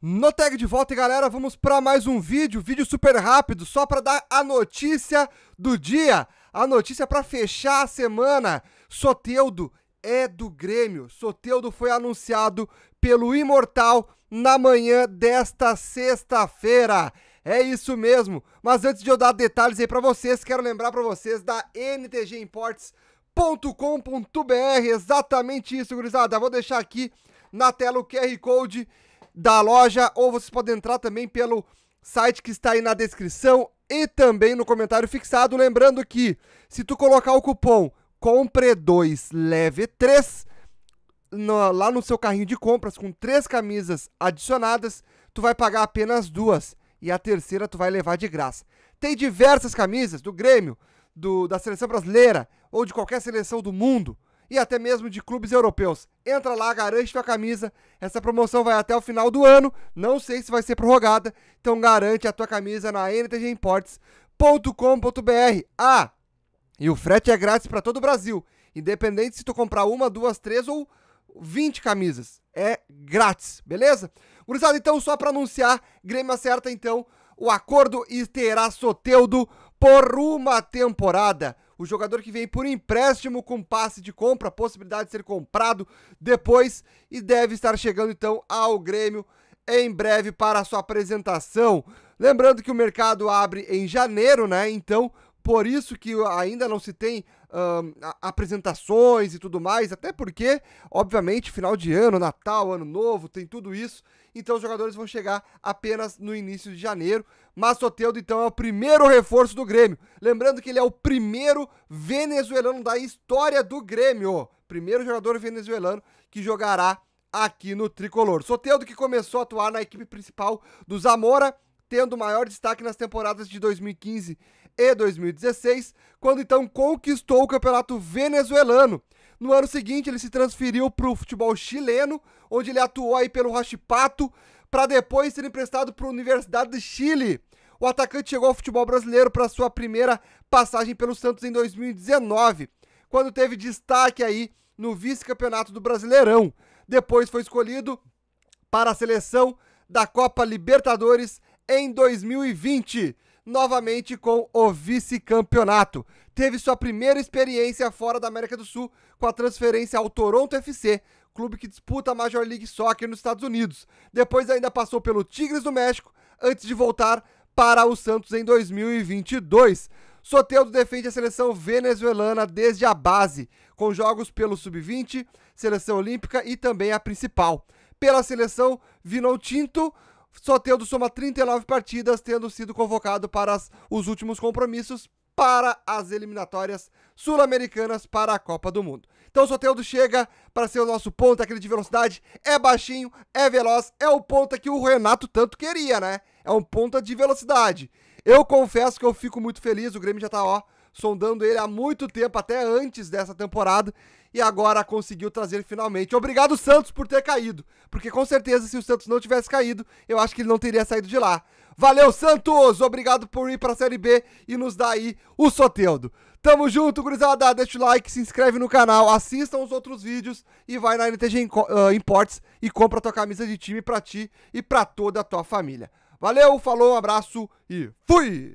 No tag de volta, galera, vamos para mais um vídeo, vídeo super rápido, só para dar a notícia do dia, a notícia para fechar a semana. Soteudo é do Grêmio. Soteudo foi anunciado pelo Imortal na manhã desta sexta-feira. É isso mesmo. Mas antes de eu dar detalhes aí para vocês, quero lembrar para vocês da NTG Imports .com.br, exatamente isso, gurizada. Vou deixar aqui na tela o QR Code da loja, ou vocês podem entrar também pelo site que está aí na descrição e também no comentário fixado. Lembrando que se tu colocar o cupom COMPRE2 LEVE3 no, lá no seu carrinho de compras com três camisas adicionadas, tu vai pagar apenas duas e a terceira tu vai levar de graça. Tem diversas camisas do Grêmio, do, da seleção brasileira ou de qualquer seleção do mundo e até mesmo de clubes europeus. Entra lá, garante sua camisa. Essa promoção vai até o final do ano. Não sei se vai ser prorrogada. Então garante a tua camisa na ntgimports.com.br. Ah, e o frete é grátis para todo o Brasil. Independente se tu comprar uma, duas, três ou 20 camisas. É grátis, beleza? Gurizada, então, só para anunciar, Grêmio acerta, então, o acordo e terá Soteudo por uma temporada o jogador que vem por empréstimo com passe de compra, possibilidade de ser comprado depois e deve estar chegando então ao Grêmio em breve para a sua apresentação. Lembrando que o mercado abre em janeiro, né? Então, por isso que ainda não se tem apresentações e tudo mais, até porque, obviamente, final de ano, Natal, Ano Novo, tem tudo isso. Então os jogadores vão chegar apenas no início de janeiro. Mas Soteldo, então, é o primeiro reforço do Grêmio. Lembrando que ele é o primeiro venezuelano da história do Grêmio. Primeiro jogador venezuelano que jogará aqui no Tricolor. Soteldo que começou a atuar na equipe principal do Zamora, tendo maior destaque nas temporadas de 2015 e 2016, quando então conquistou o campeonato venezuelano. No ano seguinte, ele se transferiu para o futebol chileno, onde ele atuou aí pelo Rachipato, para depois ser emprestado para a Universidade de Chile. O atacante chegou ao futebol brasileiro para sua primeira passagem pelo Santos em 2019, quando teve destaque aí no vice-campeonato do Brasileirão. Depois foi escolhido para a seleção da Copa Libertadores em 2020 novamente com o vice-campeonato. Teve sua primeira experiência fora da América do Sul com a transferência ao Toronto FC, clube que disputa a Major League Soccer nos Estados Unidos. Depois ainda passou pelo Tigres do México antes de voltar para o Santos em 2022. Soteldo defende a seleção venezuelana desde a base, com jogos pelo Sub-20, seleção olímpica e também a principal. Pela seleção Vinotinto, só tendo soma 39 partidas, tendo sido convocado para as, os últimos compromissos para as eliminatórias sul-americanas para a Copa do Mundo. Então o Soteldo chega para ser o nosso ponta, aquele de velocidade, é baixinho, é veloz, é o ponta que o Renato tanto queria, né? É um ponta de velocidade. Eu confesso que eu fico muito feliz, o Grêmio já tá, ó, sondando ele há muito tempo, até antes dessa temporada, e agora conseguiu trazer finalmente. Obrigado, Santos, por ter caído, porque com certeza, se o Santos não tivesse caído, eu acho que ele não teria saído de lá. Valeu, Santos! Obrigado por ir para a Série B e nos dar aí o soteudo. Tamo junto, gurizada. Deixa o like, se inscreve no canal, assistam os outros vídeos e vai na NTG ah, Imports e compra tua camisa de time pra ti e pra toda a tua família. Valeu, falou, um abraço e fui!